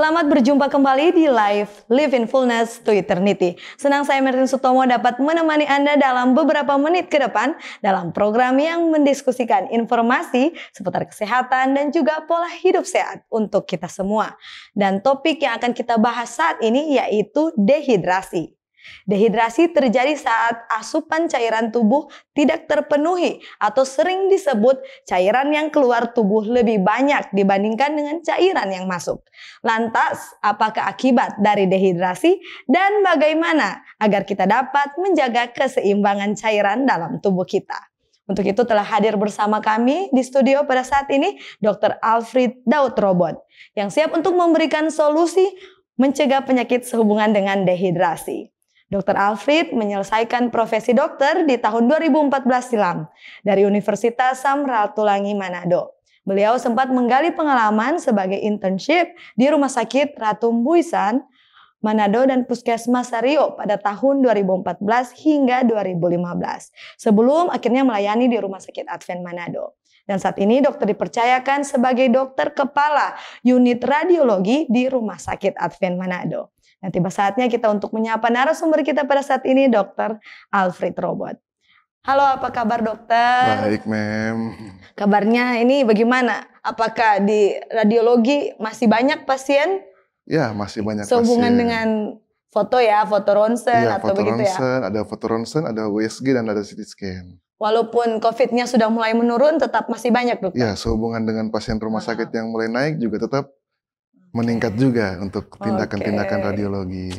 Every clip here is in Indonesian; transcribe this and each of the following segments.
Selamat berjumpa kembali di live Live in Fullness to Eternity. Senang saya Martin Sutomo dapat menemani Anda dalam beberapa menit ke depan dalam program yang mendiskusikan informasi seputar kesehatan dan juga pola hidup sehat untuk kita semua. Dan topik yang akan kita bahas saat ini yaitu dehidrasi. Dehidrasi terjadi saat asupan cairan tubuh tidak terpenuhi atau sering disebut cairan yang keluar tubuh lebih banyak dibandingkan dengan cairan yang masuk. Lantas, apakah akibat dari dehidrasi dan bagaimana agar kita dapat menjaga keseimbangan cairan dalam tubuh kita? Untuk itu telah hadir bersama kami di studio pada saat ini Dr. Alfred Daud Robot yang siap untuk memberikan solusi mencegah penyakit sehubungan dengan dehidrasi. Dr. Alfred menyelesaikan profesi dokter di tahun 2014 silam dari Universitas Samratulangi Manado. Beliau sempat menggali pengalaman sebagai internship di Rumah Sakit Ratu Buisan, Manado dan Puskesmas Sario pada tahun 2014 hingga 2015 sebelum akhirnya melayani di Rumah Sakit Advent Manado. Dan saat ini dokter dipercayakan sebagai dokter kepala unit radiologi di Rumah Sakit Advent Manado. Nah, tiba saatnya kita untuk menyapa narasumber kita pada saat ini, Dokter Alfred Robot. Halo, apa kabar dokter? Baik, Mem. Kabarnya ini bagaimana? Apakah di radiologi masih banyak pasien? Ya, masih banyak Sehubungan pasien. dengan foto ya, foto ronsen ya, atau foto begitu ya? ronsen, ya? ada foto ronsen, ada USG, dan ada CT scan. Walaupun COVID-nya sudah mulai menurun, tetap masih banyak, dokter? Ya, sehubungan dengan pasien rumah ah. sakit yang mulai naik juga tetap meningkat juga untuk tindakan-tindakan radiologi.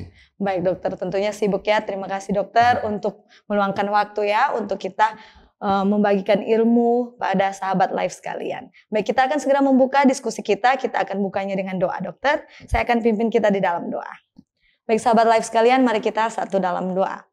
Baik dokter, tentunya sibuk ya. Terima kasih dokter iya. untuk meluangkan waktu ya untuk kita uh, membagikan ilmu pada sahabat live sekalian. Baik, kita akan segera membuka diskusi kita. Kita akan bukanya dengan doa dokter. Saya akan pimpin kita di dalam doa. Baik sahabat live sekalian, mari kita satu dalam doa.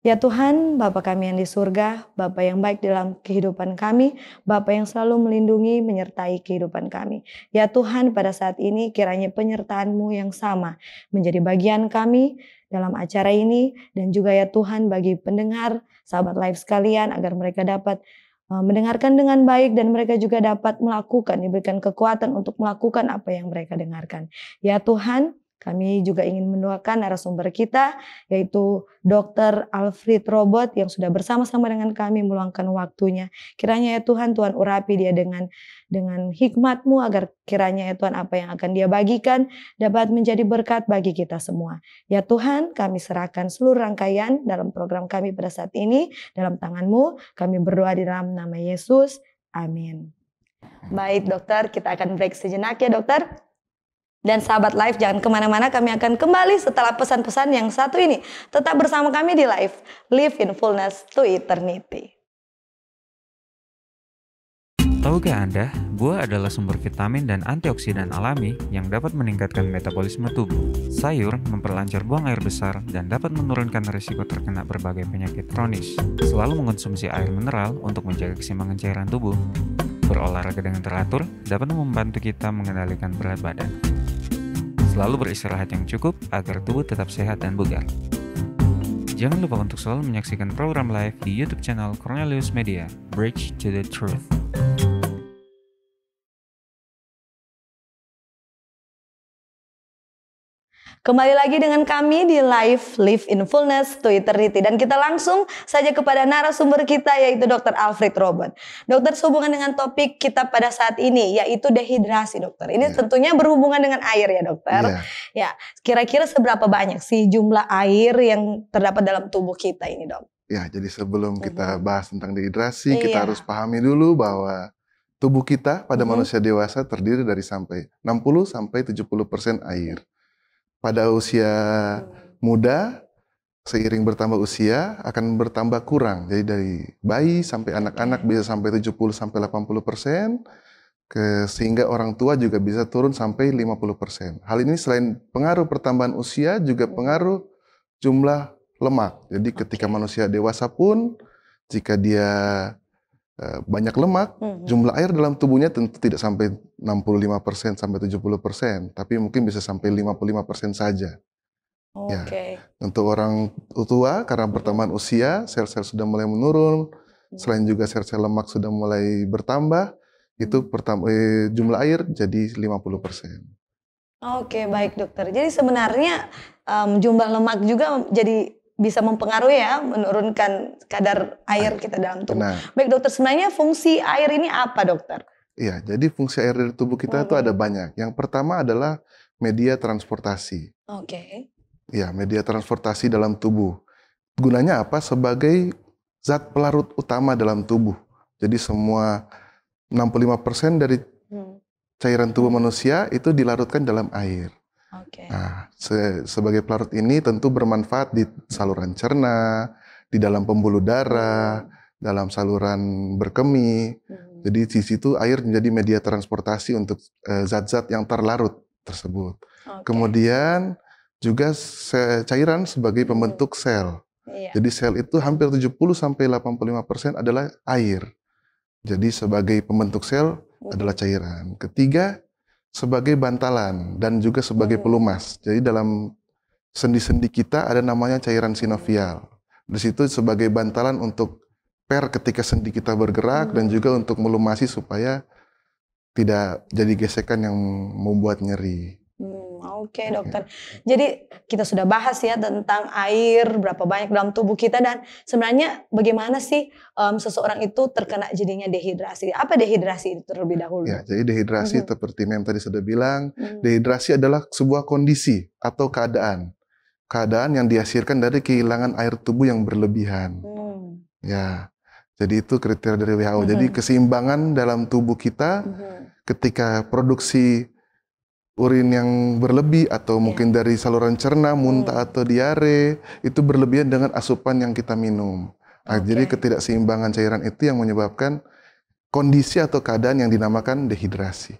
Ya Tuhan, Bapa kami yang di surga, Bapa yang baik dalam kehidupan kami, Bapa yang selalu melindungi, menyertai kehidupan kami. Ya Tuhan, pada saat ini kiranya penyertaan-Mu yang sama menjadi bagian kami dalam acara ini dan juga ya Tuhan bagi pendengar, sahabat live sekalian agar mereka dapat eh, mendengarkan dengan baik dan mereka juga dapat melakukan diberikan kekuatan untuk melakukan apa yang mereka dengarkan. Ya Tuhan, kami juga ingin mendoakan narasumber kita yaitu Dr. Alfred Robot yang sudah bersama-sama dengan kami meluangkan waktunya. Kiranya ya Tuhan, Tuhan urapi dia dengan dengan hikmatmu agar kiranya ya Tuhan apa yang akan dia bagikan dapat menjadi berkat bagi kita semua. Ya Tuhan, kami serahkan seluruh rangkaian dalam program kami pada saat ini dalam tanganmu. Kami berdoa di dalam nama Yesus. Amin. Baik dokter, kita akan break sejenak ya dokter. Dan sahabat live jangan kemana-mana kami akan kembali setelah pesan-pesan yang satu ini. Tetap bersama kami di live. Live in fullness to eternity. Tahukah Anda, buah adalah sumber vitamin dan antioksidan alami yang dapat meningkatkan metabolisme tubuh. Sayur memperlancar buang air besar dan dapat menurunkan risiko terkena berbagai penyakit kronis. Selalu mengonsumsi air mineral untuk menjaga keseimbangan cairan tubuh. Berolahraga dengan teratur dapat membantu kita mengendalikan berat badan. Selalu beristirahat yang cukup agar tubuh tetap sehat dan bugar. Jangan lupa untuk selalu menyaksikan program live di YouTube channel Cornelius Media, Bridge to the Truth. Kembali lagi dengan kami di live Live in Fullness to Eternity dan kita langsung saja kepada narasumber kita yaitu Dr. Alfred Robert. Dokter sehubungan dengan topik kita pada saat ini yaitu dehidrasi, Dokter. Ini yeah. tentunya berhubungan dengan air ya, Dokter. Yeah. Ya, kira-kira seberapa banyak sih jumlah air yang terdapat dalam tubuh kita ini, Dok? Ya, jadi sebelum tubuh. kita bahas tentang dehidrasi, yeah. kita harus pahami dulu bahwa tubuh kita pada mm -hmm. manusia dewasa terdiri dari sampai 60 sampai 70% air pada usia muda seiring bertambah usia akan bertambah kurang. Jadi dari bayi sampai anak-anak bisa sampai 70 sampai 80 persen, sehingga orang tua juga bisa turun sampai 50 persen. Hal ini selain pengaruh pertambahan usia juga pengaruh jumlah lemak. Jadi ketika manusia dewasa pun, jika dia Eh, banyak lemak, hmm. jumlah air dalam tubuhnya tentu tidak sampai 65% sampai 70%, tapi mungkin bisa sampai 55% saja. Okay. ya. Untuk orang tua karena mm-hmm. pertambahan usia, sel-sel sudah mulai menurun, mm-hmm. selain juga sel-sel lemak sudah mulai bertambah, itu mm-hmm. pertama eh, jumlah air jadi 50%. Oke, baik dokter. Jadi sebenarnya um, jumlah lemak juga jadi bisa mempengaruhi ya menurunkan kadar air kita dalam tubuh. Nah. Baik dokter, sebenarnya fungsi air ini apa dokter? Iya, jadi fungsi air di tubuh kita hmm. itu ada banyak. Yang pertama adalah media transportasi. Oke. Okay. Iya, media transportasi dalam tubuh. Gunanya apa? Sebagai zat pelarut utama dalam tubuh. Jadi semua 65% dari hmm. cairan tubuh manusia itu dilarutkan dalam air. Okay. Nah, se sebagai pelarut ini tentu bermanfaat di saluran cerna, di dalam pembuluh darah, dalam saluran berkemih. Hmm. Jadi di situ air menjadi media transportasi untuk eh, zat-zat uh, yang terlarut tersebut. Okay. Kemudian juga se cairan sebagai hmm. pembentuk sel. Iya. Jadi sel itu hampir 70 sampai 85% adalah air. Jadi sebagai pembentuk sel hmm. adalah cairan. Ketiga sebagai bantalan dan juga sebagai oh. pelumas. Jadi dalam sendi-sendi kita ada namanya cairan sinovial. Di situ sebagai bantalan untuk per ketika sendi kita bergerak dan hmm. juga untuk melumasi supaya tidak jadi gesekan yang membuat nyeri oke okay, dokter. Jadi kita sudah bahas ya tentang air berapa banyak dalam tubuh kita dan sebenarnya bagaimana sih um, seseorang itu terkena jadinya dehidrasi? Apa dehidrasi itu terlebih dahulu? Ya, jadi dehidrasi mm -hmm. seperti yang tadi sudah bilang, mm -hmm. dehidrasi adalah sebuah kondisi atau keadaan keadaan yang dihasilkan dari kehilangan air tubuh yang berlebihan. Hmm. Ya, jadi itu kriteria dari WHO. Mm hmm. Jadi mhm. keseimbangan dalam tubuh kita mm hmm. ketika produksi urin yang berlebih atau iya. mungkin dari saluran cerna muntah hmm. atau diare itu berlebihan dengan asupan yang kita minum. Nah, okay. Jadi ketidakseimbangan cairan itu yang menyebabkan kondisi atau keadaan yang dinamakan dehidrasi.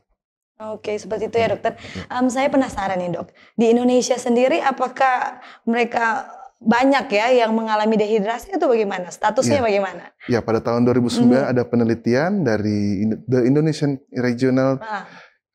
Oke, seperti itu ya dokter. Um, saya penasaran nih dok, di Indonesia sendiri apakah mereka banyak ya yang mengalami dehidrasi itu bagaimana? Statusnya ya. bagaimana? Ya, pada tahun 2009 hmm. ada penelitian dari The Indonesian Regional ah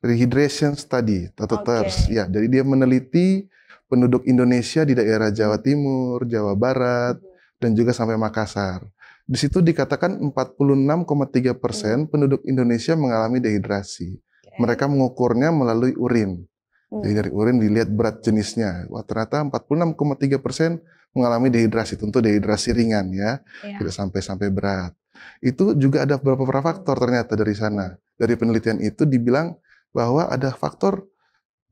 Rehydration Study, atau okay. TERS. Ya, jadi dia meneliti penduduk Indonesia di daerah Jawa Timur, Jawa Barat, hmm. dan juga sampai Makassar. Di situ dikatakan 46,3 persen hmm. penduduk Indonesia mengalami dehidrasi. Okay. Mereka mengukurnya melalui urin. Hmm. Jadi dari urin dilihat berat jenisnya. Wah ternyata 46,3 persen mengalami dehidrasi. Tentu dehidrasi ringan ya, yeah. tidak sampai-sampai berat. Itu juga ada beberapa faktor ternyata dari sana. Dari penelitian itu dibilang bahwa ada faktor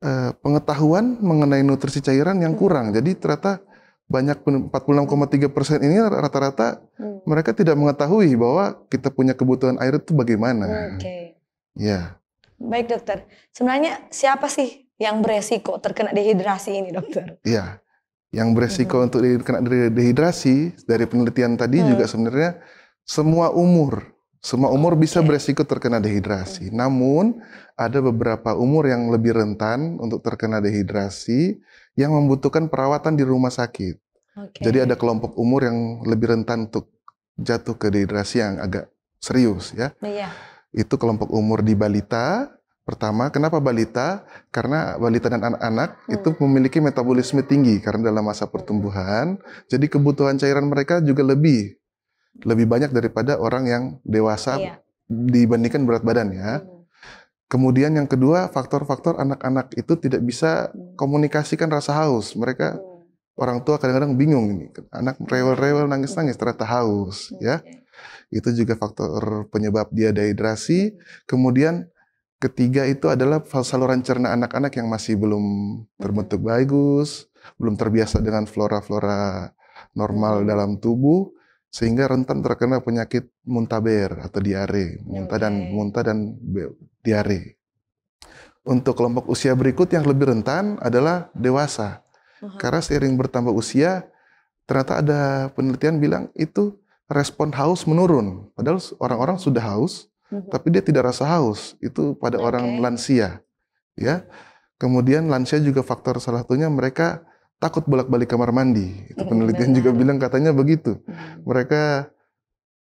eh, pengetahuan mengenai nutrisi cairan yang hmm. kurang. Jadi ternyata banyak 46,3 persen ini rata-rata hmm. mereka tidak mengetahui bahwa kita punya kebutuhan air itu bagaimana. Oke. Okay. Ya. Baik dokter. Sebenarnya siapa sih yang beresiko terkena dehidrasi ini dokter? Iya. Yang beresiko hmm. untuk terkena dehidrasi dari penelitian tadi hmm. juga sebenarnya semua umur. Semua umur bisa beresiko terkena dehidrasi. Namun, ada beberapa umur yang lebih rentan untuk terkena dehidrasi yang membutuhkan perawatan di rumah sakit. Okay. Jadi ada kelompok umur yang lebih rentan untuk jatuh ke dehidrasi yang agak serius ya. Iya. Itu kelompok umur di balita. Pertama, kenapa balita? Karena balita dan anak-anak hmm. itu memiliki metabolisme tinggi karena dalam masa pertumbuhan. Jadi kebutuhan cairan mereka juga lebih lebih banyak daripada orang yang dewasa iya. dibandingkan berat ya. Hmm. Kemudian yang kedua, faktor-faktor anak-anak itu tidak bisa iya. komunikasikan rasa haus. Mereka hmm. orang tua kadang-kadang bingung ini. Anak rewel-rewel nangis-nangis ternyata haus, hmm. ya. Itu juga faktor penyebab dia dehidrasi. Kemudian ketiga itu adalah saluran cerna anak-anak yang masih belum terbentuk bagus, belum terbiasa dengan flora-flora normal dalam tubuh sehingga rentan terkena penyakit muntaber atau diare, muntah dan muntah dan diare. Untuk kelompok usia berikut yang lebih rentan adalah dewasa. Karena seiring bertambah usia, ternyata ada penelitian bilang itu respon haus menurun. Padahal orang-orang sudah haus, mhm. tapi dia tidak rasa haus. Itu pada okay. orang lansia, ya. Kemudian lansia juga faktor salah satunya mereka takut bolak-balik kamar mandi. Itu penelitian juga bilang katanya begitu. Mereka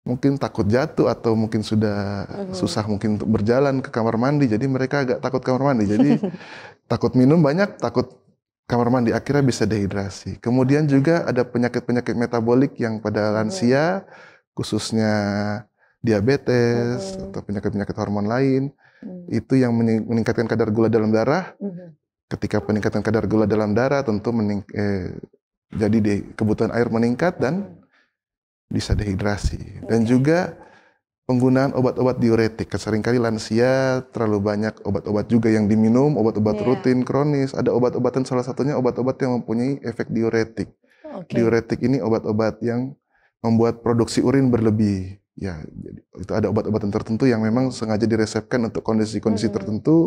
mungkin takut jatuh atau mungkin sudah susah mungkin untuk berjalan ke kamar mandi jadi mereka agak takut kamar mandi jadi takut minum banyak takut kamar mandi akhirnya bisa dehidrasi kemudian juga ada penyakit-penyakit metabolik yang pada lansia khususnya diabetes atau penyakit-penyakit hormon lain mm. itu yang meningkatkan kadar gula dalam darah Ketika peningkatan kadar gula dalam darah tentu eh, jadi kebutuhan air meningkat dan bisa dehidrasi. Dan iya. juga penggunaan obat-obat diuretik. Seringkali lansia terlalu banyak obat-obat juga yang diminum, obat-obat yeah. rutin kronis. Ada obat-obatan salah satunya obat-obat yang mempunyai efek diuretik. Okay. Diuretik ini obat-obat yang membuat produksi urin berlebih ya itu ada obat-obatan tertentu yang memang sengaja diresepkan untuk kondisi-kondisi hmm. tertentu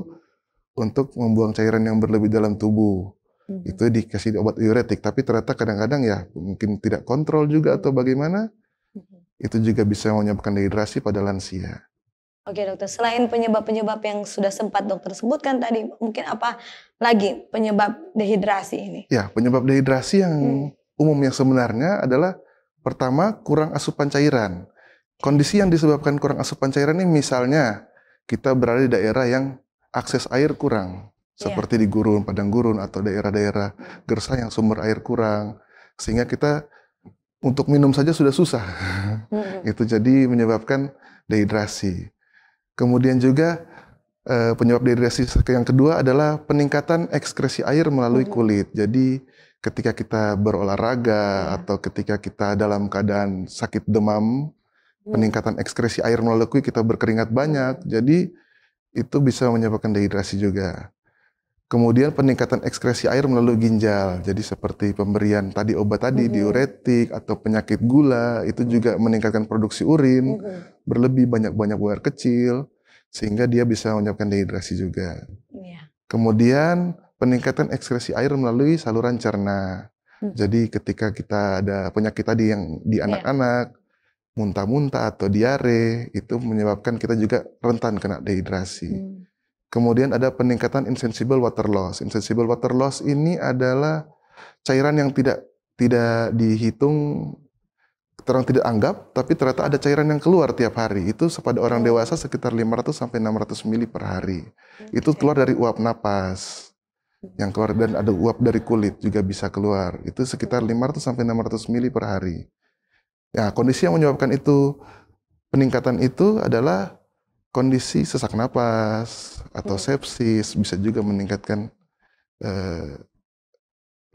untuk membuang cairan yang berlebih dalam tubuh. Mm hmm. Itu dikasih obat diuretik, tapi ternyata kadang-kadang ya mungkin tidak kontrol juga atau mm-hmm. bagaimana, mm hmm. itu juga bisa menyebabkan dehidrasi pada lansia. Oke dokter, selain penyebab-penyebab yang sudah sempat dokter sebutkan tadi, mungkin apa lagi penyebab dehidrasi ini? Ya, penyebab dehidrasi yang hmm. umum yang sebenarnya adalah pertama kurang asupan cairan. Kondisi yang disebabkan kurang asupan cairan ini misalnya kita berada di daerah yang akses air kurang iya. seperti di gurun, padang gurun atau daerah-daerah gersang yang sumber air kurang sehingga kita untuk minum saja sudah susah. hmm Itu jadi menyebabkan dehidrasi. Kemudian juga eh, penyebab dehidrasi yang kedua adalah peningkatan ekskresi air melalui mm-hmm. kulit. Jadi ketika kita berolahraga iya. atau ketika kita dalam keadaan sakit demam, mm. peningkatan ekskresi air melalui kulit kita berkeringat banyak. Jadi itu bisa menyebabkan dehidrasi juga. Kemudian peningkatan ekskresi air melalui ginjal. Jadi seperti pemberian tadi obat tadi mm -hmm. diuretik atau penyakit gula itu mm-hmm. juga meningkatkan produksi urin mm -hmm. berlebih banyak-banyak buang kecil sehingga dia bisa menyebabkan dehidrasi juga. Yeah. Kemudian peningkatan ekskresi air melalui saluran cerna. Mm -hmm. Jadi ketika kita ada penyakit tadi yang di iya. anak-anak yeah muntah-muntah atau diare itu menyebabkan kita juga rentan kena dehidrasi. Hmm. Kemudian ada peningkatan insensible water loss. Insensible water loss ini adalah cairan yang tidak tidak dihitung terang tidak anggap, tapi ternyata ada cairan yang keluar tiap hari. Itu pada orang hmm. dewasa sekitar 500 sampai 600 mili per hari. Okay. Hmm, itu keluar dari uap napas. Yang keluar dan ada uap dari kulit juga bisa keluar. Itu sekitar 500 hmm. sampai 600 mili per hari. Ya, kondisi yang menyebabkan itu peningkatan itu adalah kondisi sesak napas atau hmm. sepsis bisa juga meningkatkan eh,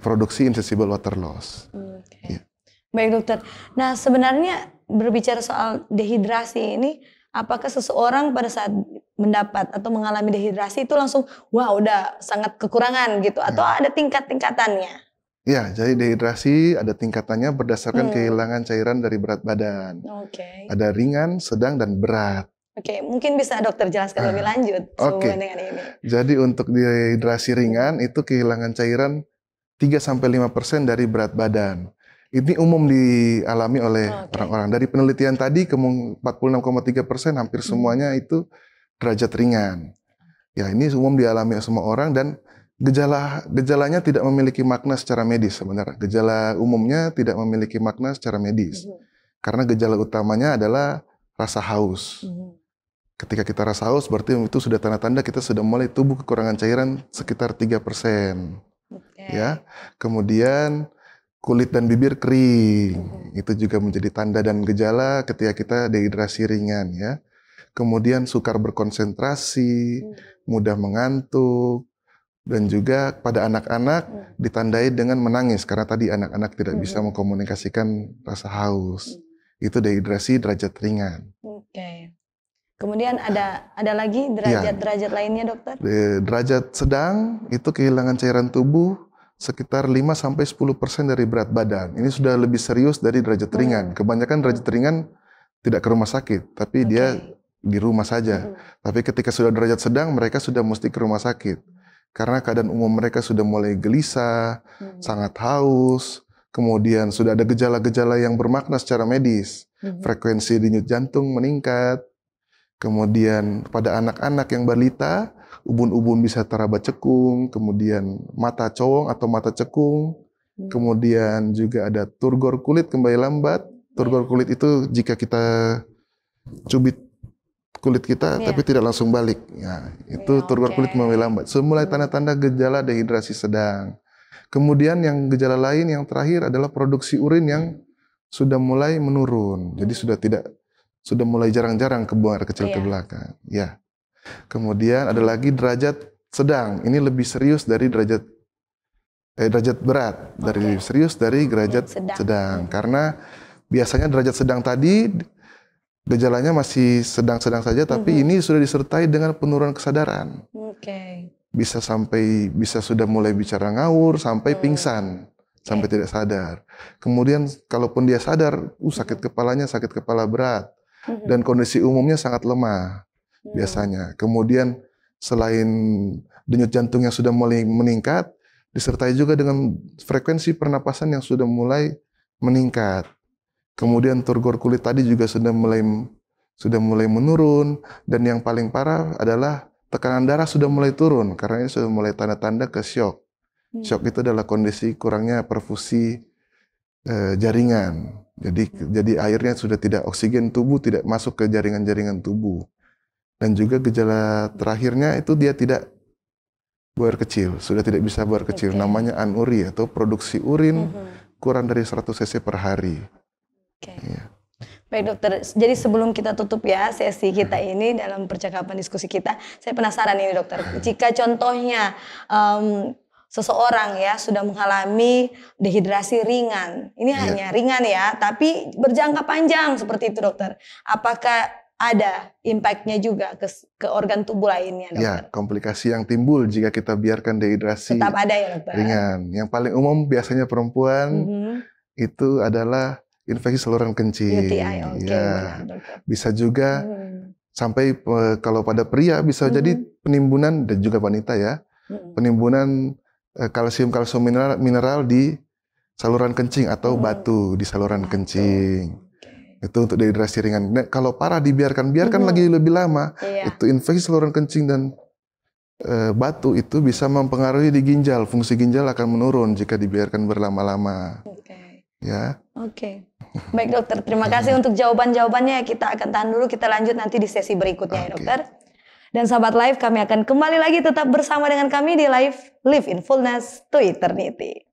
produksi insensible water loss. Okay. Ya. Baik dokter. Nah sebenarnya berbicara soal dehidrasi ini, apakah seseorang pada saat mendapat atau mengalami dehidrasi itu langsung wah udah sangat kekurangan gitu atau ya. ada tingkat tingkatannya? Ya, jadi dehidrasi ada tingkatannya berdasarkan hmm. kehilangan cairan dari berat badan. Oke. Okay. Ada ringan, sedang, dan berat. Oke, okay. mungkin bisa dokter jelaskan lebih ah, lanjut okay. dengan ini. Jadi untuk dehidrasi ringan itu kehilangan cairan 3 sampai 5% dari berat badan. Ini umum dialami oleh orang-orang. Okay. empat Dari penelitian tadi tiga 46,3% hampir hmm. semuanya itu derajat ringan. Ya, ini umum dialami oleh semua orang dan Gejala gejalanya tidak memiliki makna secara medis sebenarnya. Gejala umumnya tidak memiliki makna secara medis. Mm -hmm. Karena gejala utamanya adalah rasa haus. Mm -hmm. Ketika kita rasa haus berarti itu sudah tanda-tanda kita sudah mulai tubuh kekurangan cairan sekitar 3%. Okay. Ya. Kemudian kulit dan bibir kering. Mm -hmm. Itu juga menjadi tanda dan gejala ketika kita dehidrasi ringan ya. Kemudian sukar berkonsentrasi, mm -hmm. mudah mengantuk, dan juga pada anak-anak hmm. ditandai dengan menangis karena tadi anak-anak tidak hmm. bisa mengkomunikasikan rasa haus. Hmm. Itu dehidrasi derajat ringan. Oke. Kemudian ada ada lagi ya. derajat-derajat ya. lainnya, Dokter? Derajat sedang itu kehilangan cairan tubuh sekitar 5 sampai 10% dari berat badan. Ini sudah lebih serius dari derajat ringan. Kebanyakan derajat ringan tidak ke rumah sakit, tapi okay. dia di rumah saja. Hmm. Tapi ketika sudah derajat sedang mereka sudah mesti ke rumah sakit. Hmm karena keadaan umum mereka sudah mulai gelisah, hmm. sangat haus, kemudian sudah ada gejala-gejala yang bermakna secara medis. Hmm. Frekuensi denyut jantung meningkat. Kemudian pada anak-anak yang balita, ubun-ubun bisa teraba cekung, kemudian mata cowong atau mata cekung, hmm. kemudian juga ada turgor kulit kembali lambat. Turgor kulit itu jika kita cubit kulit kita yeah. tapi tidak langsung balik. Ya, itu yeah, turgor okay. kulit mulai lambat. So, mulai tanda-tanda gejala dehidrasi sedang. Kemudian yang gejala lain yang terakhir adalah produksi urin yang sudah mulai menurun. Jadi sudah tidak sudah mulai jarang-jarang kebuang air kecil yeah. ke iya. belakang. Ya. Kemudian ada lagi derajat sedang. Ini lebih serius dari derajat eh, derajat berat okay. dari serius dari derajat sedang. sedang karena biasanya derajat sedang tadi gejalanya masih sedang-sedang saja, tapi mm-hmm. ini sudah disertai dengan penurunan kesadaran. Oke. Okay. Bisa sampai bisa sudah mulai bicara ngawur sampai hmm. pingsan, okay. sampai tidak sadar. Kemudian kalaupun dia sadar, uh mm-hmm. sakit kepalanya, sakit kepala berat mm-hmm. dan kondisi umumnya sangat lemah hmm. biasanya. Kemudian selain denyut jantung yang sudah mulai meningkat, disertai juga dengan frekuensi pernapasan yang sudah mulai meningkat. Kemudian turgor kulit tadi juga sudah mulai sudah mulai menurun dan yang paling parah adalah tekanan darah sudah mulai turun karena ini sudah mulai tanda-tanda ke shock. Hmm. Shock itu adalah kondisi kurangnya perfusi e, jaringan. Jadi jadi airnya sudah tidak oksigen tubuh tidak masuk ke jaringan-jaringan tubuh. Dan juga gejala terakhirnya itu dia tidak buar kecil, sudah tidak bisa buar kecil. Okay. Namanya anuri atau produksi urin hmm. kurang dari 100 cc per hari. Okay. Iya. Yeah. Baik dokter, jadi sebelum kita tutup ya sesi kita ini dalam percakapan diskusi kita, saya penasaran ini dokter, jika contohnya um, seseorang ya sudah mengalami dehidrasi ringan, ini yeah. hanya ringan ya, tapi berjangka panjang seperti itu dokter, apakah ada impactnya juga ke, ke organ tubuh lainnya dokter? Ya, komplikasi yang timbul jika kita biarkan dehidrasi Tetap ada ya dokter? ringan. Yang paling umum biasanya perempuan mm -hmm. itu adalah infeksi saluran kencing. UTI, okay. Ya, bisa juga hmm. sampai kalau pada pria bisa hmm. jadi penimbunan dan juga wanita ya, hmm. penimbunan eh, kalsium kalsium mineral, mineral di saluran kencing atau hmm. batu di saluran batu. kencing. Itu untuk dehidrasi ringan. Nah, kalau parah dibiarkan, biarkan hmm. lagi lebih lama. Yeah. Itu infeksi saluran kencing dan eh, batu itu bisa mempengaruhi di ginjal. Fungsi ginjal akan menurun jika dibiarkan berlama-lama. Okay. Ya. Oke. Okay. Baik dokter, terima kasih untuk jawaban-jawabannya. Kita akan tahan dulu, kita lanjut nanti di sesi berikutnya okay. ya dokter. Dan sahabat live, kami akan kembali lagi tetap bersama dengan kami di live Live in Fullness to Eternity.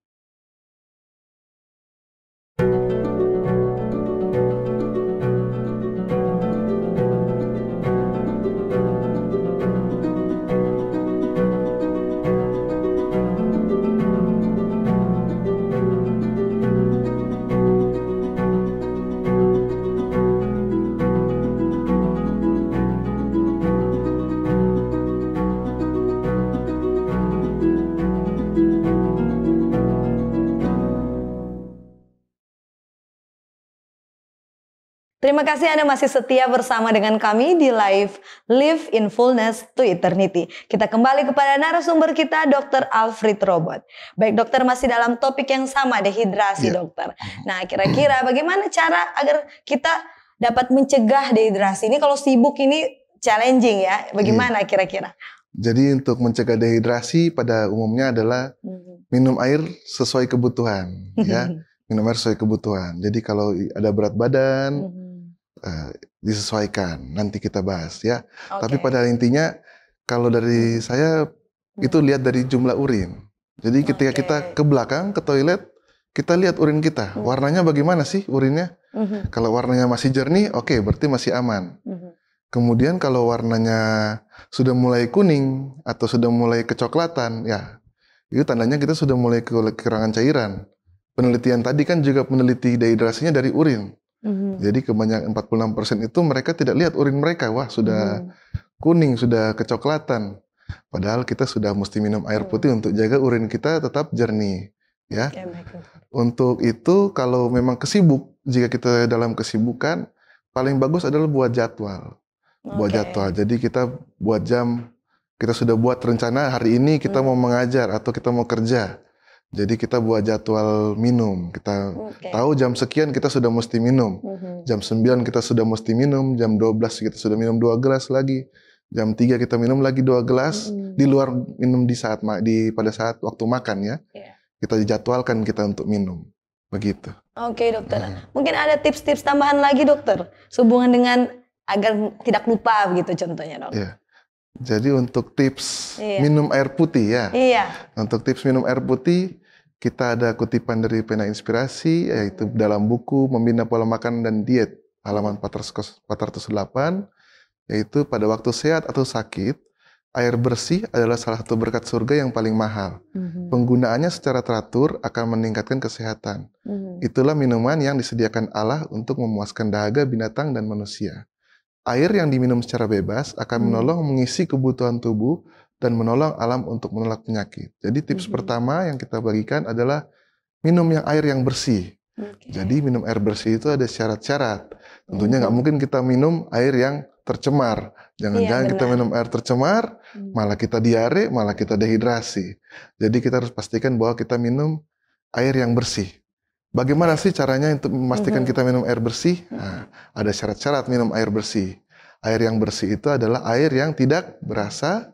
Terima kasih Anda masih setia bersama dengan kami di live Live in Fullness to Eternity. Kita kembali kepada narasumber kita Dr. Alfred Robot. Baik dokter masih dalam topik yang sama dehidrasi yeah. dokter. Nah kira-kira bagaimana cara agar kita dapat mencegah dehidrasi ini kalau sibuk ini challenging ya. Bagaimana iya. kira-kira? Jadi untuk mencegah dehidrasi pada umumnya adalah mhm. minum air sesuai kebutuhan ya. Minum air sesuai kebutuhan. Jadi kalau ada berat badan, hmm Eh, disesuaikan. Nanti kita bahas ya. Okay. Tapi pada intinya kalau dari saya itu hmm. lihat dari jumlah urin. Jadi ketika kita ke belakang ke toilet, kita lihat urin kita. Hmm. Warnanya bagaimana sih urinnya? Hmm. Kalau warnanya masih jernih, oke, okay, berarti masih aman. Hmm. Kemudian kalau warnanya sudah mulai kuning atau sudah mulai kecoklatan, ya itu tandanya kita sudah mulai kekurangan cairan. Penelitian tadi kan juga meneliti dehidrasinya dari urin. Mm-hmm. Jadi kebanyakan 46% itu mereka tidak lihat urin mereka, wah sudah mm-hmm. kuning, sudah kecoklatan. Padahal kita sudah mesti minum air mm-hmm. putih mm-hmm. untuk jaga urin kita tetap jernih, ya. Yeah, iya, untuk itu kalau memang kesibuk, jika kita dalam kesibukan, paling bagus adalah buat jadwal. Okay. Buat jadwal. Jadi kita buat jam kita sudah buat rencana hari ini kita mm-hmm. mau mengajar atau kita mau kerja jadi kita buat jadwal minum. Kita okay. tahu jam sekian kita sudah mesti minum. Mm-hmm. Jam 9 kita sudah mesti minum, jam 12 kita sudah minum dua gelas lagi. Jam 3 kita minum lagi dua gelas mm-hmm. di luar minum di saat di pada saat waktu makan ya. Yeah. Kita dijadwalkan kita untuk minum. Begitu. Oke, okay, Dokter. Hmm. Mungkin ada tips-tips tambahan lagi, Dokter, sehubungan dengan agar tidak lupa begitu contohnya, Dok. Yeah. Jadi untuk tips iya. minum air putih ya. Iya. Untuk tips minum air putih kita ada kutipan dari pena inspirasi, yaitu dalam buku Membina Pola Makan dan Diet, halaman 408, yaitu pada waktu sehat atau sakit, air bersih adalah salah satu berkat surga yang paling mahal. Mm-hmm. Penggunaannya secara teratur akan meningkatkan kesehatan. Mm-hmm. Itulah minuman yang disediakan Allah untuk memuaskan dahaga binatang dan manusia. Air yang diminum secara bebas akan mhm. menolong mengisi kebutuhan tubuh dan menolong alam untuk menolak penyakit. Jadi tips mm -hmm. pertama yang kita bagikan adalah minum yang air yang bersih. Okay. Jadi minum air bersih itu ada syarat-syarat. Tentunya mm-hmm. nggak mm -hmm. mungkin kita minum air yang tercemar. Jangan-jangan iya, kita minum air tercemar, hmm. malah kita diare, malah kita dehidrasi. Jadi kita harus pastikan bahwa kita minum air yang bersih. Bagaimana sih caranya untuk memastikan mm -hmm. kita minum air bersih? Nah, mm-hmm. ada syarat-syarat minum air bersih. Air yang bersih itu adalah air yang tidak berasa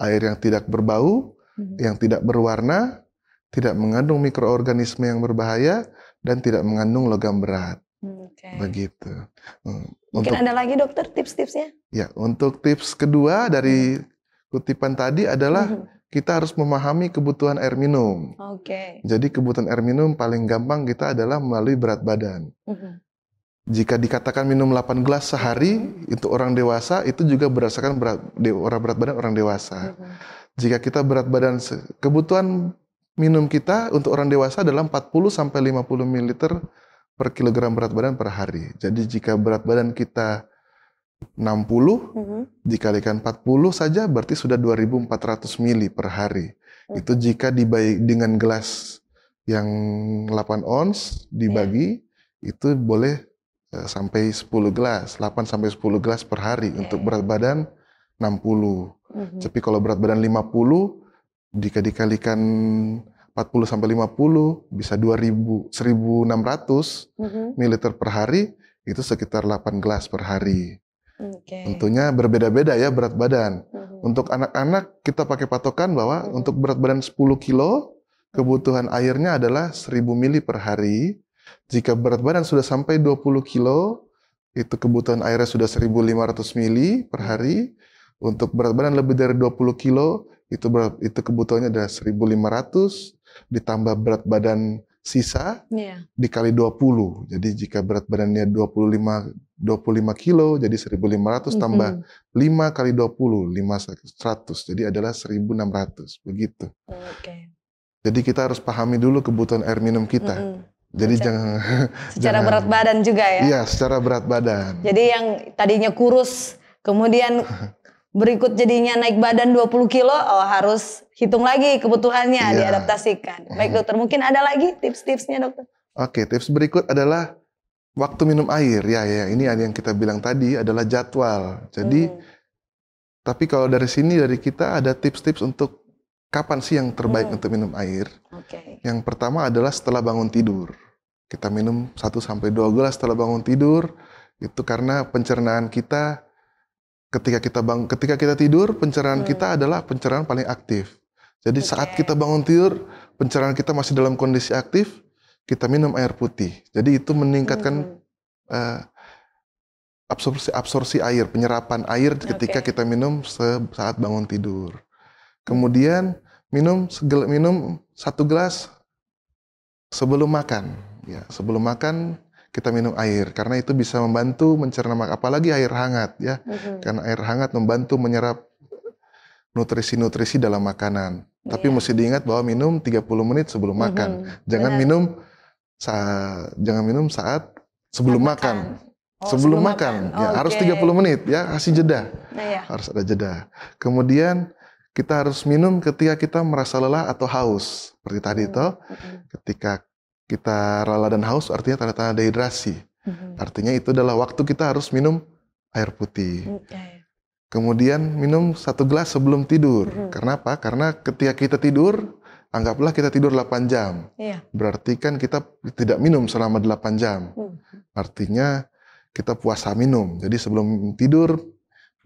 air yang tidak berbau, hmm. yang tidak berwarna, tidak mengandung mikroorganisme yang berbahaya, dan tidak mengandung logam berat. Hmm, okay. Begitu. Hmm, Mungkin ada lagi dokter tips-tipsnya? Ya, untuk tips kedua dari hmm. kutipan tadi adalah -hmm. kita harus memahami kebutuhan air minum. Oke. Okay. Jadi kebutuhan air minum paling gampang kita adalah melalui berat badan. -hmm jika dikatakan minum 8 gelas sehari itu orang dewasa itu juga berdasarkan berat de, orang berat badan orang dewasa. Mm-hmm. Jika kita berat badan kebutuhan minum kita untuk orang dewasa adalah 40 sampai 50 ml per kilogram berat badan per hari. Jadi jika berat badan kita 60 hmm. dikalikan 40 saja berarti sudah 2400 ml per hari. Hmm. Itu jika dibagi dengan gelas yang 8 ons dibagi iya. itu boleh Eh, sampai 10 gelas, 8 sampai 10 gelas per hari okay. untuk berat badan 60. Mm -hmm. Tapi kalau berat badan 50 jika dikalikan 40 sampai 50 bisa 2000 1600 mm -hmm. mililiter per hari itu sekitar 8 gelas per hari. Okay. Tentunya berbeda-beda ya berat badan. Mm -hmm. Untuk anak-anak kita pakai patokan bahwa mm -hmm. untuk berat badan 10 kilo kebutuhan airnya adalah 1000 mili per hari. Jika berat badan sudah sampai 20 kilo, itu kebutuhan airnya sudah 1.500 mili per hari. Untuk berat badan lebih dari 20 kilo, itu berat, itu kebutuhannya ada 1.500 ditambah berat badan sisa yeah. dikali 20. Jadi jika berat badannya 25 25 kilo jadi 1500 mm -hmm. tambah 5 kali 20 5 100. Jadi adalah 1600 begitu. Oke. Okay. Jadi kita harus pahami dulu kebutuhan air minum kita. Mm -hmm. Jadi secara, jangan secara jangan, berat badan juga ya. Iya, secara berat badan. Jadi yang tadinya kurus, kemudian berikut jadinya naik badan 20 kilo, oh harus hitung lagi kebutuhannya iya. diadaptasikan. Baik dokter, mungkin ada lagi tips-tipsnya dokter? Oke, tips berikut adalah waktu minum air. Ya, ya, ini yang kita bilang tadi adalah jadwal. Jadi hmm. tapi kalau dari sini dari kita ada tips-tips untuk kapan sih yang terbaik hmm. untuk minum air? Okay. Yang pertama adalah setelah bangun tidur. Kita minum 1 sampai 2 gelas setelah bangun tidur. Itu karena pencernaan kita ketika kita bang ketika kita tidur, pencernaan hmm. kita adalah pencernaan paling aktif. Jadi okay. saat kita bangun tidur, pencernaan kita masih dalam kondisi aktif, kita minum air putih. Jadi itu meningkatkan hmm. uh, eh, absorpsi absorpsi air, penyerapan air ketika okay. kita minum saat bangun tidur. Kemudian minum segel, minum satu gelas sebelum makan. Ya, sebelum makan kita minum air karena itu bisa membantu mencerna apalagi air hangat ya. Mm-hmm. Karena air hangat membantu menyerap nutrisi-nutrisi dalam makanan. Yeah. Tapi iya. mesti diingat bahwa minum 30 menit sebelum mm-hmm. makan. Jangan Benar. minum saat jangan minum saat sebelum makan. makan. Oh, sebelum, sebelum makan, makan. Oh, ya okay. harus 30 menit ya, kasih jeda. Nah, ya. Harus ada jeda. Kemudian kita harus minum ketika kita merasa lelah atau haus. Seperti tadi itu, ketika kita lelah dan haus artinya tanda-tanda dehidrasi. Artinya itu adalah waktu kita harus minum air putih. Mm, iya, iya. Kemudian minum satu gelas sebelum tidur. Karena apa? Karena ketika kita tidur, anggaplah kita tidur 8 jam. Iya. Berarti kan kita tidak minum selama 8 jam. Artinya kita puasa minum. Jadi sebelum tidur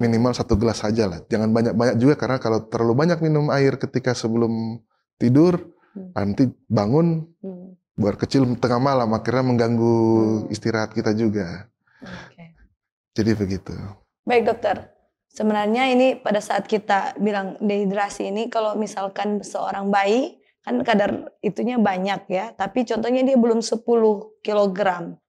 minimal satu gelas saja lah. Jangan banyak-banyak juga karena kalau terlalu banyak minum air ketika sebelum tidur, hmm. nanti bangun hmm. buat kecil tengah malam akhirnya mengganggu hmm. istirahat kita juga. Okay. Jadi begitu. Baik dokter. Sebenarnya ini pada saat kita bilang dehidrasi ini kalau misalkan seorang bayi kan kadar itunya banyak ya, tapi contohnya dia belum 10 kg.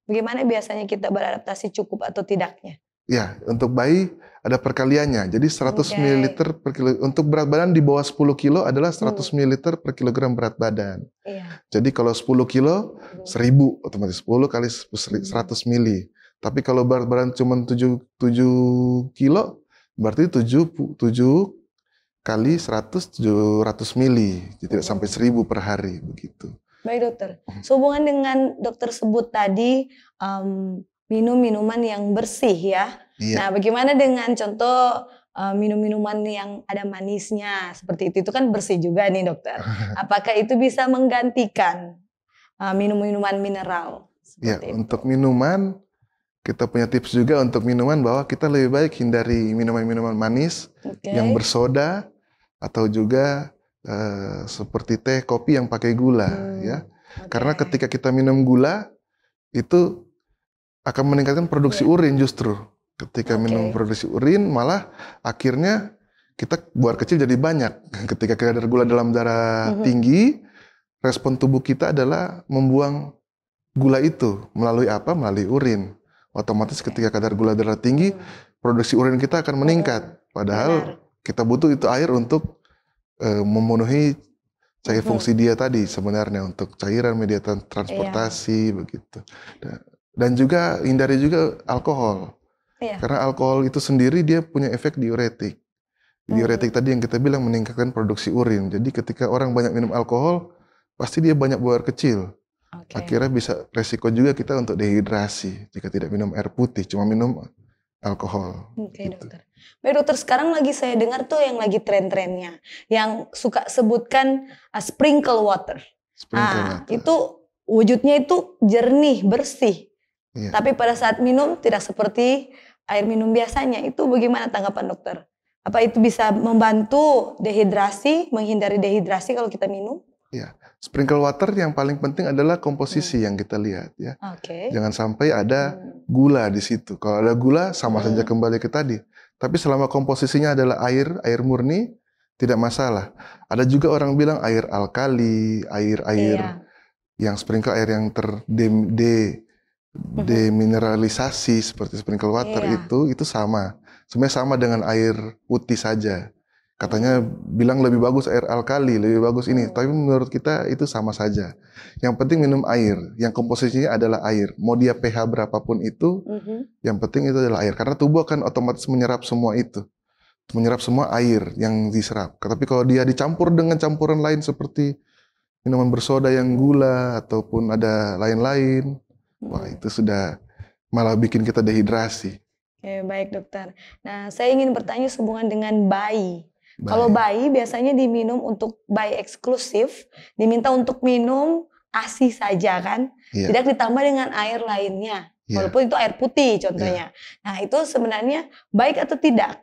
Bagaimana biasanya kita beradaptasi cukup atau tidaknya? Ya, untuk bayi ada perkaliannya. Jadi 100 okay. ml per kilo untuk berat badan di bawah 10 kilo adalah 100 hmm. ml per kilogram berat badan. Yeah. Jadi kalau 10 kilo hmm. 1000 otomatis 10 kali 100 ml. Tapi kalau berat badan cuma 7 7 kilo berarti 7 7 kali 100 700 mili. Jadi tidak sampai 1000 per hari begitu. Baik dokter, hmm. sehubungan dengan dokter sebut tadi um, mmm, minum minuman yang bersih ya Iya. Nah, bagaimana dengan contoh eh, minum-minuman yang ada manisnya seperti itu? Itu kan bersih juga nih, dokter. Apakah itu bisa menggantikan eh, minum-minuman mineral? Ya, untuk minuman kita punya tips juga untuk minuman bahwa kita lebih baik hindari minuman-minuman manis okay. yang bersoda atau juga uh, seperti teh, kopi yang pakai gula, hmm. ya. Okay. Karena ketika kita minum gula itu akan meningkatkan produksi iya. urin justru. Ketika okay. minum produksi urin malah akhirnya kita buat kecil jadi banyak. Ketika kadar gula dalam darah mm-hmm. tinggi, respon tubuh kita adalah membuang gula itu melalui apa? Melalui urin. Otomatis ketika kadar gula darah tinggi, mm. produksi urin kita akan meningkat. Padahal Benar. kita butuh itu air untuk e, memenuhi cair mm-hmm. fungsi dia tadi sebenarnya untuk cairan media iya. transportasi yeah. begitu. Dan juga hindari juga alkohol. Iya. Karena alkohol itu sendiri dia punya efek diuretik. Hmm. Diuretik tadi yang kita bilang meningkatkan produksi urin. Jadi ketika orang banyak minum alkohol, pasti dia banyak buang kecil. Okay. Akhirnya bisa resiko juga kita untuk dehidrasi jika tidak minum air putih, cuma minum alkohol. Oke okay, gitu. dokter. Baik dokter, sekarang lagi saya dengar tuh yang lagi tren-trennya, yang suka sebutkan uh, sprinkle water. Sprinkle ah, water. Itu wujudnya itu jernih, bersih. Yeah. Tapi pada saat minum tidak seperti air minum biasanya. Itu bagaimana tanggapan dokter? Apa itu bisa membantu dehidrasi, menghindari dehidrasi kalau kita minum? Ya, sprinkle water yang paling penting adalah komposisi hmm. yang kita lihat ya. Okay. Jangan sampai ada hmm. gula di situ. Kalau ada gula sama hmm. saja kembali ke tadi. Tapi selama komposisinya adalah air, air murni, tidak masalah. Ada juga orang bilang air alkali, air air iya. yang sprinkle air yang terdem de demineralisasi seperti sprinkle water yeah. itu itu sama. Sebenarnya sama dengan air putih saja. Katanya bilang lebih bagus air alkali, lebih bagus ini. Tapi menurut kita itu sama saja. Yang penting minum air, yang komposisinya adalah air. Mau dia pH berapapun itu, mm -hmm. yang penting itu adalah air. Karena tubuh akan otomatis menyerap semua itu. Menyerap semua air yang diserap. Tapi kalau dia dicampur dengan campuran lain seperti minuman bersoda yang gula, ataupun ada lain-lain, Wah itu sudah malah bikin kita dehidrasi. Oke baik dokter. Nah saya ingin bertanya sehubungan dengan bayi. bayi. Kalau bayi biasanya diminum untuk bayi eksklusif, diminta untuk minum ASI saja kan, yeah. tidak ditambah dengan air lainnya. Yeah. Walaupun itu air putih contohnya. Yeah. Nah itu sebenarnya baik atau tidak?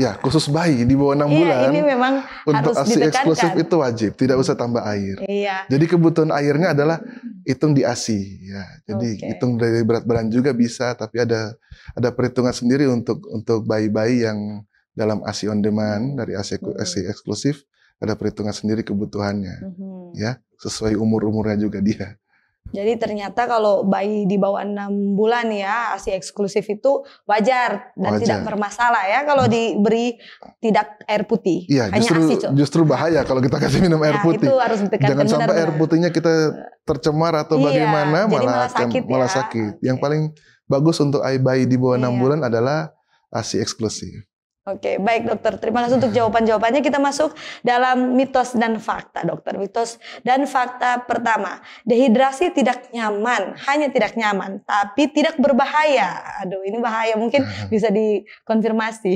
Ya, khusus bayi di bawah enam iya, bulan. ini memang untuk harus ASI ditekankan. eksklusif itu wajib, tidak usah tambah air. Iya. Jadi kebutuhan airnya adalah hitung di ASI ya. Jadi okay. hitung dari berat badan juga bisa, tapi ada ada perhitungan sendiri untuk untuk bayi-bayi yang dalam ASI on demand dari ASI, ASI hmm. eksklusif ada perhitungan sendiri kebutuhannya. Mm -hmm. Ya, sesuai umur-umurnya juga dia. Jadi ternyata kalau bayi di bawah enam bulan ya ASI eksklusif itu wajar dan wajar. tidak bermasalah ya kalau diberi tidak air putih. Iya, Hanya justru ASI, justru bahaya kalau kita kasih minum air nah, putih. Itu harus Jangan sampai benar. air putihnya kita tercemar atau iya, bagaimana malah malah sakit. Ya. Malah sakit. Yang paling bagus untuk bayi di bawah enam iya. bulan adalah ASI eksklusif. Oke, baik dokter. Terima kasih untuk jawaban-jawabannya. Kita masuk dalam mitos dan fakta, dokter. Mitos dan fakta pertama, dehidrasi tidak nyaman, hanya tidak nyaman, tapi tidak berbahaya. Aduh, ini bahaya. Mungkin bisa dikonfirmasi.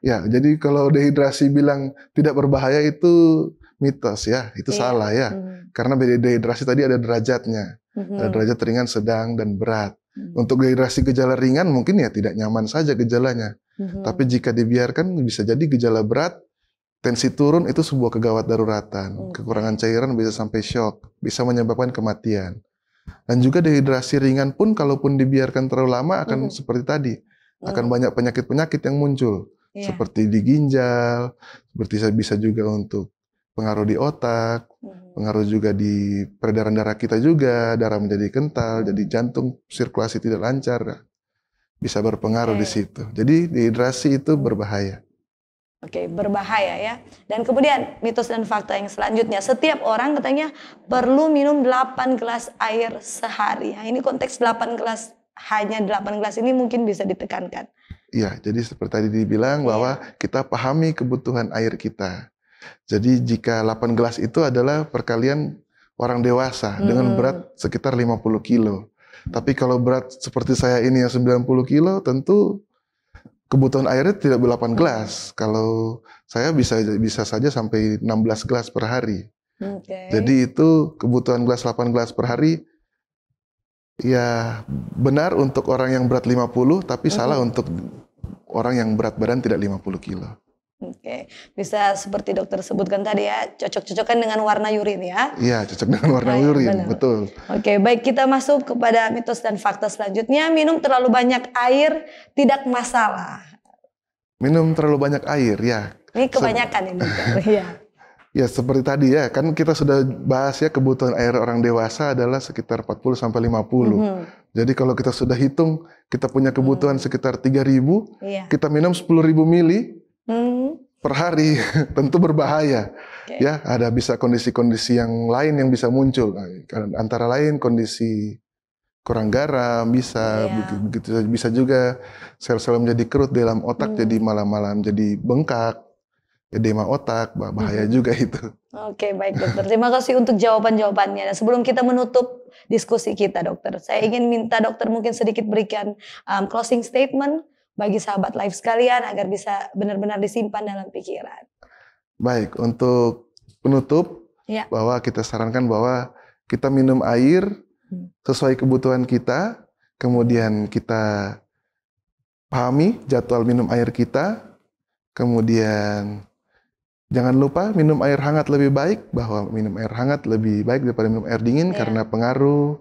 Ya, jadi kalau dehidrasi bilang tidak berbahaya itu mitos ya, itu iya. salah ya. Hmm. Karena dehidrasi tadi ada derajatnya. Hmm. Ada derajat ringan, sedang, dan berat. Hmm. Untuk dehidrasi gejala ringan mungkin ya tidak nyaman saja gejalanya. Hmm. Tapi jika dibiarkan bisa jadi gejala berat, tensi turun itu sebuah kegawat daruratan. Hmm. Kekurangan cairan bisa sampai shock, bisa menyebabkan kematian. Dan juga dehidrasi ringan pun kalaupun dibiarkan terlalu lama akan hmm. seperti tadi, akan oh. banyak penyakit-penyakit yang muncul. Yeah. Seperti di ginjal, seperti bisa juga untuk pengaruh di otak, hmm. pengaruh juga di peredaran darah kita juga, darah menjadi kental, jadi hmm. jantung sirkulasi tidak lancar, bisa berpengaruh okay. di situ. Jadi dehidrasi itu hmm. berbahaya. Oke, okay, berbahaya ya. Dan kemudian mitos dan fakta yang selanjutnya, setiap orang katanya perlu minum 8 gelas air sehari. Nah, ini konteks 8 gelas hanya 8 gelas ini mungkin bisa ditekankan. Iya, jadi seperti tadi dibilang yeah. bahwa kita pahami kebutuhan air kita. Jadi jika 8 gelas itu adalah perkalian orang dewasa hmm. dengan berat sekitar 50 kilo. Tapi kalau berat seperti saya ini yang 90 kilo tentu kebutuhan airnya tidak 8 gelas. Hmm. Kalau saya bisa bisa saja sampai 16 gelas per hari. Okay. Jadi itu kebutuhan gelas 8 gelas per hari ya benar untuk orang yang berat 50 tapi hmm. salah untuk orang yang berat badan tidak 50 kilo. Oke, bisa seperti dokter sebutkan tadi ya, cocok-cocokan dengan warna urin ya. Iya, cocok dengan warna baik, urin, benar. betul. Oke, baik kita masuk kepada mitos dan fakta selanjutnya. Minum terlalu banyak air tidak masalah. Minum terlalu banyak air, ya. Ini kebanyakan Se ini, ya. Ya, seperti tadi ya, kan kita sudah bahas ya kebutuhan air orang dewasa adalah sekitar 40 sampai 50. Mm -hmm. Jadi kalau kita sudah hitung, kita punya kebutuhan mm. sekitar 3000, iya. kita minum 10000 mili, Hmm per hari tentu berbahaya. Okay. Ya, ada bisa kondisi-kondisi yang lain yang bisa muncul. Nah, kan, antara lain kondisi kurang garam bisa yeah. begitu bisa juga sel-sel menjadi kerut dalam otak hmm. jadi malam-malam jadi bengkak edema ya otak bahaya hmm. juga itu. Oke okay, baik dokter terima kasih untuk jawaban jawabannya. Nah, sebelum kita menutup diskusi kita dokter, saya ingin minta dokter mungkin sedikit berikan um, closing statement bagi sahabat live sekalian agar bisa benar-benar disimpan dalam pikiran. Baik, untuk penutup ya. bahwa kita sarankan bahwa kita minum air hmm. sesuai kebutuhan kita, kemudian kita pahami jadwal minum air kita, kemudian jangan lupa minum air hangat lebih baik bahwa minum air hangat lebih baik daripada minum air dingin ya. karena pengaruh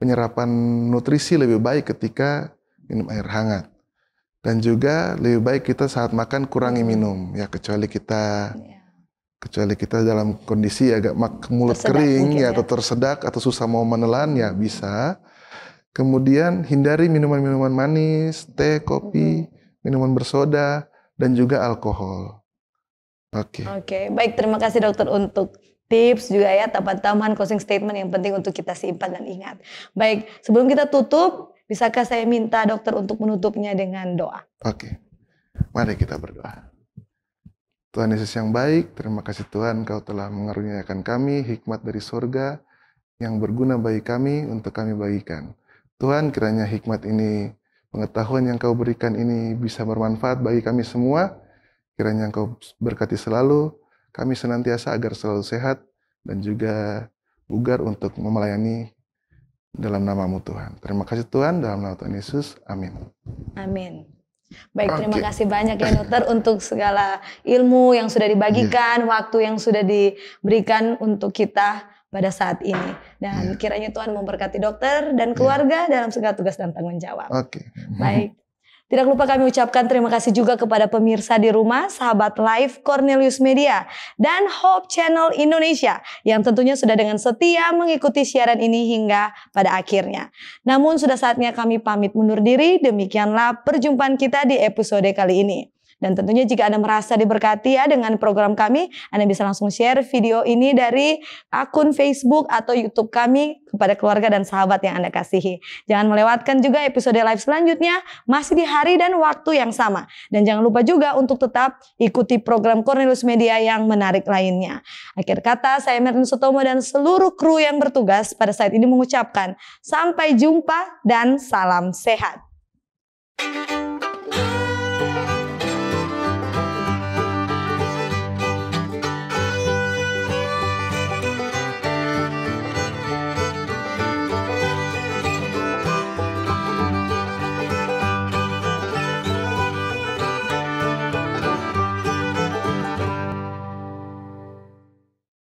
penyerapan nutrisi lebih baik ketika minum air hangat. Dan juga lebih baik kita saat makan kurangi hmm. minum ya kecuali kita ya. kecuali kita dalam kondisi agak mulut tersedak kering ya, ya atau tersedak atau susah mau menelan ya bisa. Kemudian hindari minuman-minuman manis, teh, kopi, -hmm. minuman bersoda dan juga alkohol. Oke. Okay. Oke, okay. baik terima kasih dokter untuk tips juga ya tambahan-tambahan closing statement yang penting untuk kita simpan dan ingat. Baik, sebelum kita tutup Bisakah saya minta dokter untuk menutupnya dengan doa? Oke, mari kita berdoa. Tuhan Yesus yang baik, terima kasih Tuhan kau telah mengaruniakan kami hikmat dari sorga yang berguna bagi kami untuk kami bagikan. Tuhan kiranya hikmat ini, pengetahuan yang kau berikan ini bisa bermanfaat bagi kami semua. Kiranya Kau berkati selalu, kami senantiasa agar selalu sehat dan juga bugar untuk memelayani dalam namamu Tuhan. Terima kasih Tuhan dalam nama Tuhan Yesus. Amin. Amin. Baik, terima kasih banyak ya dokter untuk segala ilmu yang sudah dibagikan, yeah. waktu yang sudah diberikan untuk kita pada saat ini. Dan yeah. kiranya Tuhan memberkati dokter dan iya. keluarga yeah. dalam segala tugas dan tanggung jawab. Oke. Okay. Baik. Tidak lupa kami ucapkan terima kasih juga kepada pemirsa di rumah, sahabat live Cornelius Media dan Hope Channel Indonesia yang tentunya sudah dengan setia mengikuti siaran ini hingga pada akhirnya. Namun sudah saatnya kami pamit mundur diri, demikianlah perjumpaan kita di episode kali ini. Dan tentunya jika Anda merasa diberkati ya dengan program kami, Anda bisa langsung share video ini dari akun Facebook atau YouTube kami kepada keluarga dan sahabat yang Anda kasihi. Jangan melewatkan juga episode live selanjutnya masih di hari dan waktu yang sama. Dan jangan lupa juga untuk tetap ikuti program Cornelius Media yang menarik lainnya. Akhir kata, saya Merlin Sutomo dan seluruh kru yang bertugas pada saat ini mengucapkan sampai jumpa dan salam sehat.